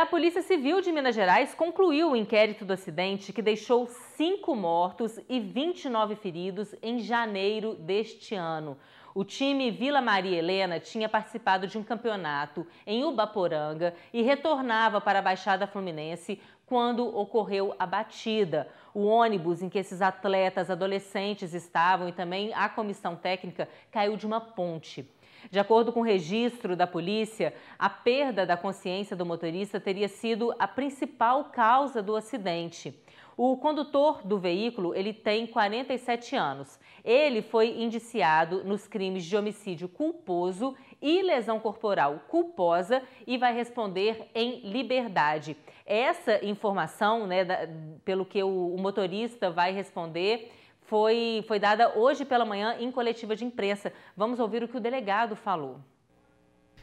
A Polícia Civil de Minas Gerais concluiu o inquérito do acidente que deixou cinco mortos e 29 feridos em janeiro deste ano. O time Vila Maria Helena tinha participado de um campeonato em Ubaporanga e retornava para a Baixada Fluminense quando ocorreu a batida. O ônibus em que esses atletas adolescentes estavam e também a comissão técnica caiu de uma ponte. De acordo com o registro da polícia, a perda da consciência do motorista teria sido a principal causa do acidente. O condutor do veículo, ele tem 47 anos. Ele foi indiciado nos crimes de homicídio culposo e lesão corporal culposa e vai responder em liberdade. Essa informação informação, né, da, pelo que o, o motorista vai responder, foi, foi dada hoje pela manhã em coletiva de imprensa. Vamos ouvir o que o delegado falou.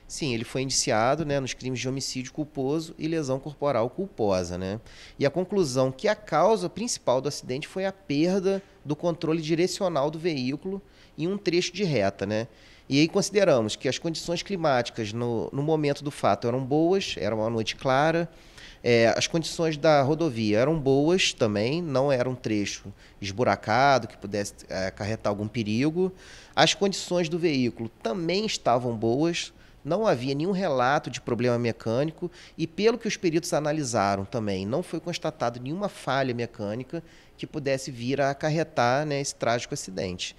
Sim, ele foi indiciado né, nos crimes de homicídio culposo e lesão corporal culposa. Né? E a conclusão que a causa principal do acidente foi a perda do controle direcional do veículo em um trecho de reta. Né? E aí consideramos que as condições climáticas no, no momento do fato eram boas, era uma noite clara, é, as condições da rodovia eram boas também, não era um trecho esburacado que pudesse é, acarretar algum perigo. As condições do veículo também estavam boas, não havia nenhum relato de problema mecânico e, pelo que os peritos analisaram também, não foi constatado nenhuma falha mecânica que pudesse vir a acarretar né, esse trágico acidente.